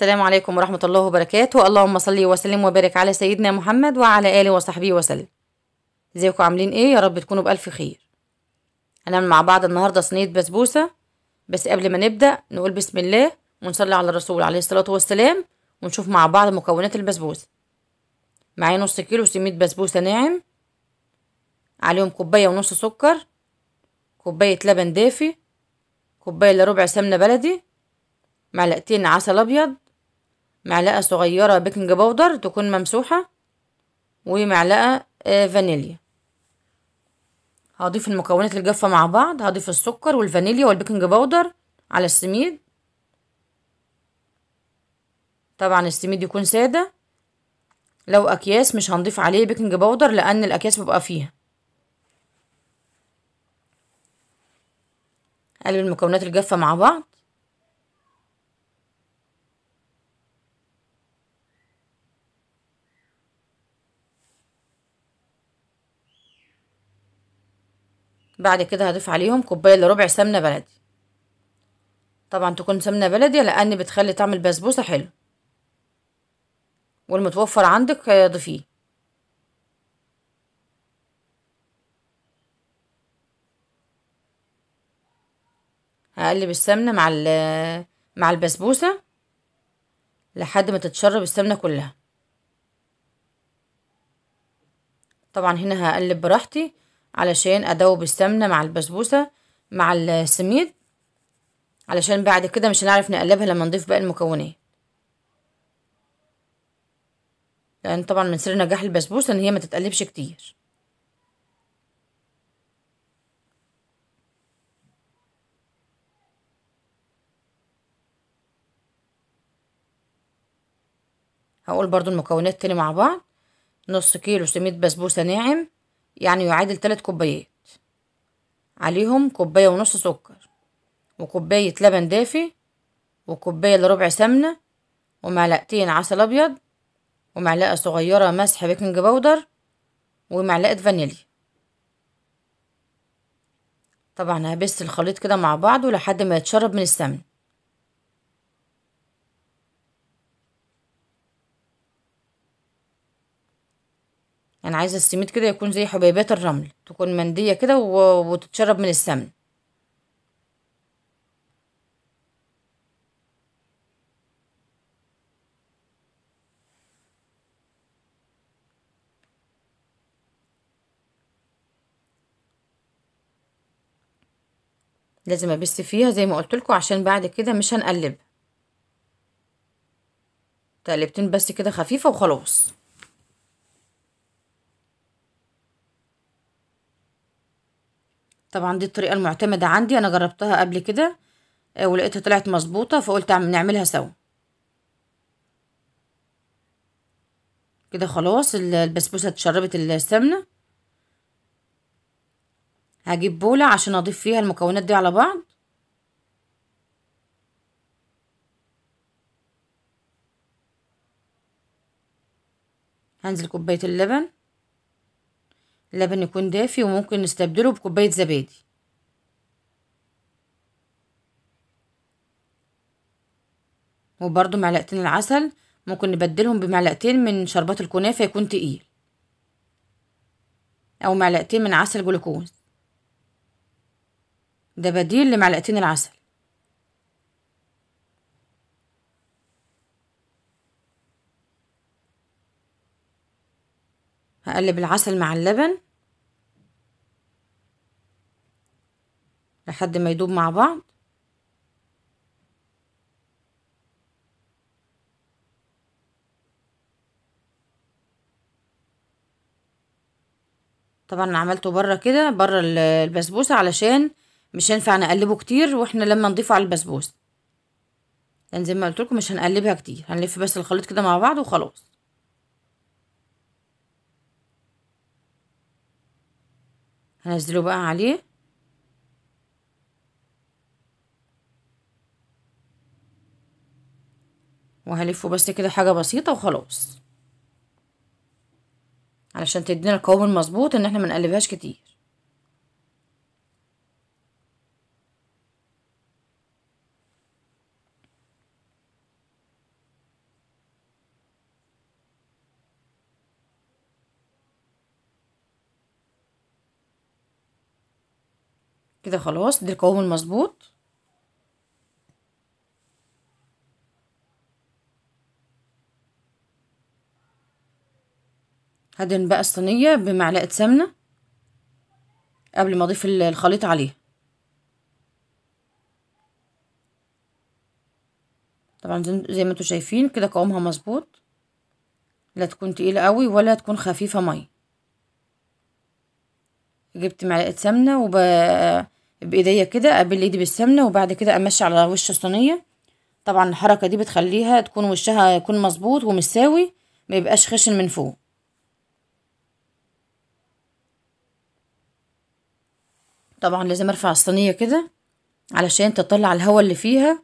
السلام عليكم ورحمة الله وبركاته اللهم صلي وسلم وبارك على سيدنا محمد وعلى آله وصحبه وسلم ازيكم عاملين ايه يا رب تكونوا بألف خير هنعمل مع بعض النهاردة صينية بسبوسة بس قبل ما نبدأ نقول بسم الله ونصلي على الرسول عليه الصلاة والسلام ونشوف مع بعض مكونات البسبوسة معايا نص كيلو سميد بسبوسة ناعم عليهم كوباية ونص سكر كوباية لبن دافي كوباية لربع سمنة بلدي معلقتين عسل أبيض معلقة صغيرة بيكنج بودر تكون ممسوحة ومعلقة آه، فانيليا هضيف المكونات الجافة مع بعض هضيف السكر والفانيليا والبيكنج بودر على السميد طبعا السميد يكون سادة لو أكياس مش هنضيف عليه بيكنج بودر لأن الأكياس بيبقى فيها قلب المكونات الجافة مع بعض بعد كده هضيف عليهم كوبايه الا ربع سمنه بلدي طبعا تكون سمنه بلدي لان بتخلي طعم البسبوسه حلو والمتوفر عندك ضيفيه هقلب السمنه مع مع البسبوسه لحد ما تتشرب السمنه كلها طبعا هنا هقلب براحتي علشان أدوب السمنة مع البسبوسة مع السميد علشان بعد كده مش هنعرف نقلبها لما نضيف باقي المكونات لأن طبعا من سر نجاح البسبوسة إن هي ما تتقلبش كتير هقول برضو المكونات تاني مع بعض نص كيلو سميد بسبوسة ناعم يعني يعادل تلات كوبايات عليهم كوباية ونص سكر وكوباية لبن دافي وكوباية لربع سمنة ومعلقتين عسل أبيض ومعلقة صغيرة مسح بيكنج باودر ومعلقة فانيليا طبعا هبس الخليط كده مع بعضه لحد ما يتشرب من السمن انا عايزه السميد كده يكون زي حبيبات الرمل تكون منديه كده وتتشرب من السمن لازم ابس فيها زي ما قلت لكم عشان بعد كده مش هنقلب تقلبتين بس كده خفيفه وخلاص طبعا دي الطريقة المعتمدة عندي أنا جربتها قبل كده آه، ولقيتها طلعت مظبوطة فقلت نعملها سوا كده خلاص البسبوسة اتشربت السمنة هجيب بولة عشان أضيف فيها المكونات دي على بعض هنزل كوباية اللبن اللبن يكون دافي وممكن نستبدله بكوباية زبادي وبرضو معلقتين العسل ممكن نبدلهم بمعلقتين من شربات الكنافة يكون تقيل أو معلقتين من عسل جلوكوز ده بديل لمعلقتين العسل هقلب العسل مع اللبن لحد ما يدوب مع بعض طبعا انا عملته بره كده بره البسبوسه علشان مش هينفع نقلبه كتير واحنا لما نضيفه على البسبوسه لان يعني زي ما قلت لكم مش هنقلبها كتير هنلف بس الخليط كده مع بعض وخلاص هنزله بقى عليه وهلفه بس كده حاجة بسيطة وخلاص علشان تدينا القوام المظبوط ان احنا نقلبهاش كتير كده خلاص دي القوام المظبوط هدهن بقى الصينية بمعلقة سمنة قبل ما أضيف الخليط عليها طبعا زي ما انتوا شايفين كده قوامها مظبوط لا تكون تقيلة قوي ولا تكون خفيفة مية جبت معلقة سمنة وب بايديا كده قبل ايدي بالسمنة وبعد كده امشي على وش الصينية طبعا الحركة دي بتخليها تكون وشها يكون مظبوط ومساوي ما يبقاش خشن من فوق طبعا لازم ارفع الصينية كده علشان تطلع الهواء اللي فيها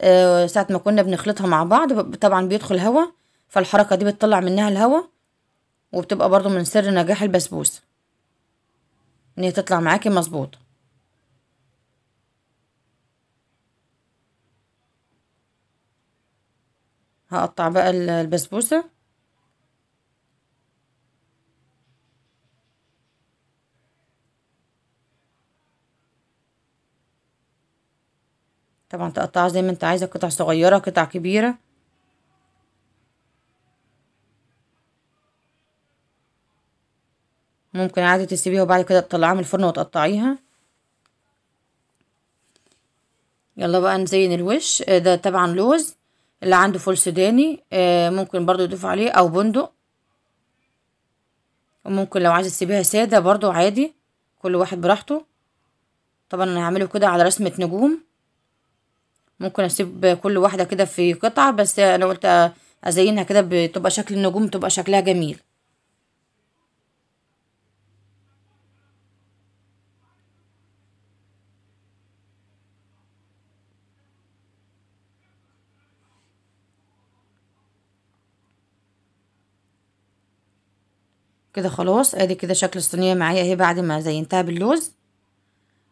آه ساعة ما كنا بنخلطها مع بعض طبعا بيدخل هواء فالحركة دي بتطلع منها الهواء وبتبقى برضو من سر نجاح البسبوسة ان هي تطلع معاكي مظبوطة هقطع بقى البسبوسة طبعا تقطعها زي ما انت عايزة قطع صغيرة قطع كبيرة ممكن عادي تسيبيها وبعد كده تطلعيها من الفرن وتقطعيها يلا بقى نزين الوش آه، ده طبعا لوز اللي عنده فول سوداني آه، ممكن برضو يضيف عليه او بندق وممكن لو عايزه تسيبيها ساده برضو عادي كل واحد براحته طبعا انا هعمله كده على رسمه نجوم ممكن اسيب كل واحدة كده في قطعة بس انا قلت ازينها كده بتبقى شكل النجوم تبقى شكلها جميل كده خلاص ادي كده شكل الصينية معايا اهي بعد ما زينتها باللوز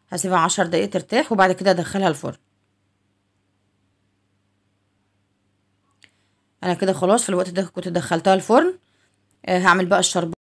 هسيبها عشر دقايق ترتاح وبعد كده ادخلها الفرن انا كده خلاص في الوقت ده كنت دخلتها الفرن آه، هعمل بقى الشربات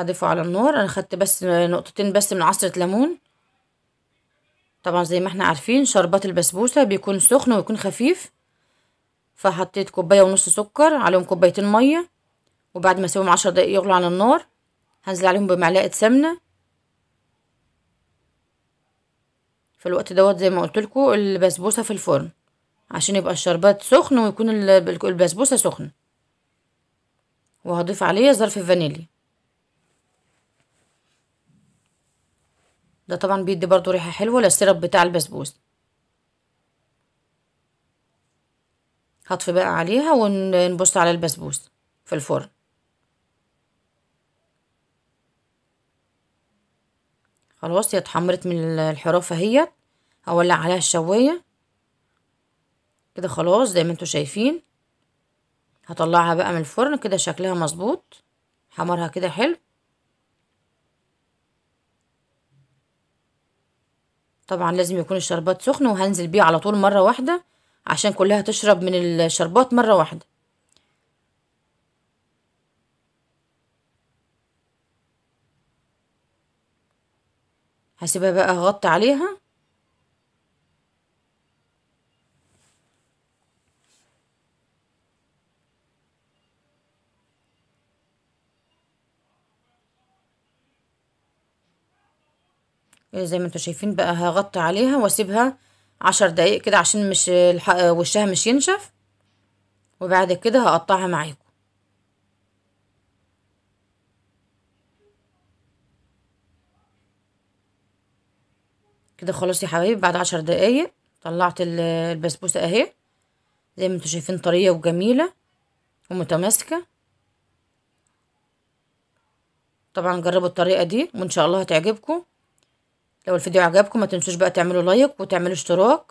هضيفه على النار انا خدت بس نقطتين بس من عصرة ليمون طبعا زي ما احنا عارفين شربات البسبوسة بيكون سخن ويكون خفيف فحطيت كوباية ونص سكر عليهم كوبايتين مية وبعد ما اسيبهم عشر دقايق يغلوا على النار هنزل عليهم بمعلقة سمنة في الوقت دوت زي ما قلت لكم البسبوسة في الفرن عشان يبقى الشربات سخن ويكون البسبوسة سخن وهضيف عليه ظرف فانيليا ده طبعا بيدي برضو ريحة حلوة للسيرب بتاع البسبوسة هطفي بقى عليها ونبص على البسبوسة في الفرن خلاص هي اتحمرت من الحرافة اهي هولع عليها الشواية كده خلاص زي ما انتوا شايفين هطلعها بقى من الفرن كده شكلها مظبوط حمرها كده حلو طبعا لازم يكون الشربات سخن وهنزل بيه على طول مرة واحدة عشان كلها تشرب من الشربات مرة واحدة هسيبها بقى اغطي عليها زي ما انتوا شايفين بقى هغطي عليها واسيبها عشر دقايق كده عشان مش وشها مش ينشف وبعد كده هقطعها معاكم كده خلاص يا حبايبي بعد عشر دقايق طلعت البسبوسة اهي زي ما انتوا شايفين طرية وجميلة ومتماسكة طبعا جربوا الطريقة دي وان شاء الله هتعجبكم لو الفيديو عجبكم ما تنسوش بقى تعملوا لايك وتعملوا اشتراك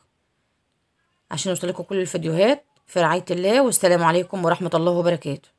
عشان يوصلكم كل الفيديوهات في رعاية الله والسلام عليكم ورحمة الله وبركاته